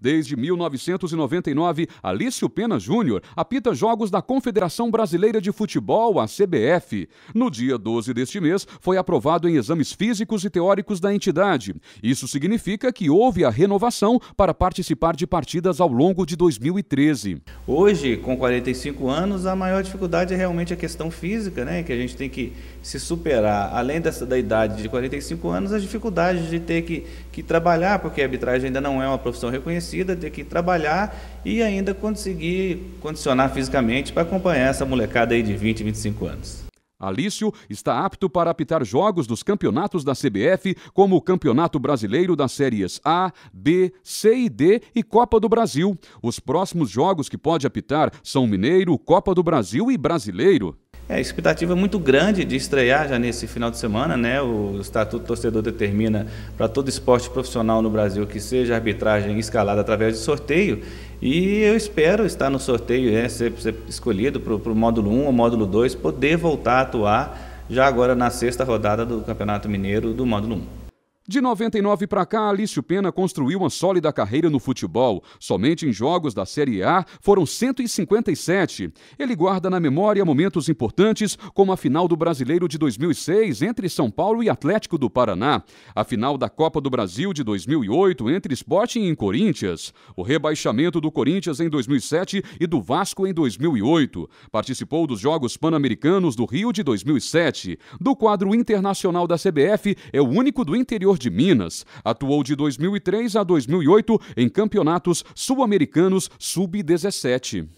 Desde 1999, Alício Pena Júnior apita jogos da Confederação Brasileira de Futebol, a CBF. No dia 12 deste mês, foi aprovado em exames físicos e teóricos da entidade. Isso significa que houve a renovação para participar de partidas ao longo de 2013. Hoje, com 45 anos, a maior dificuldade é realmente a questão física, né? Que a gente tem que se superar. Além dessa da idade de 45 anos, as dificuldades de ter que, que trabalhar, porque a arbitragem ainda não é uma profissão reconhecida ter que trabalhar e ainda conseguir condicionar fisicamente para acompanhar essa molecada aí de 20, 25 anos. Alício está apto para apitar jogos dos campeonatos da CBF, como o Campeonato Brasileiro das séries A, B, C e D e Copa do Brasil. Os próximos jogos que pode apitar são Mineiro, Copa do Brasil e Brasileiro. É, a expectativa é muito grande de estrear já nesse final de semana, né? O Estatuto Torcedor determina para todo esporte profissional no Brasil que seja arbitragem escalada através de sorteio. E eu espero estar no sorteio, né, ser, ser escolhido para o módulo 1 ou módulo 2, poder voltar a atuar já agora na sexta rodada do Campeonato Mineiro do módulo 1. De 99 para cá, Alício Pena construiu uma sólida carreira no futebol. Somente em jogos da Série A foram 157. Ele guarda na memória momentos importantes, como a final do Brasileiro de 2006 entre São Paulo e Atlético do Paraná, a final da Copa do Brasil de 2008 entre Sporting e Corinthians, o rebaixamento do Corinthians em 2007 e do Vasco em 2008. Participou dos Jogos Pan-Americanos do Rio de 2007. Do quadro internacional da CBF, é o único do interior de Minas. Atuou de 2003 a 2008 em campeonatos sul-americanos sub-17.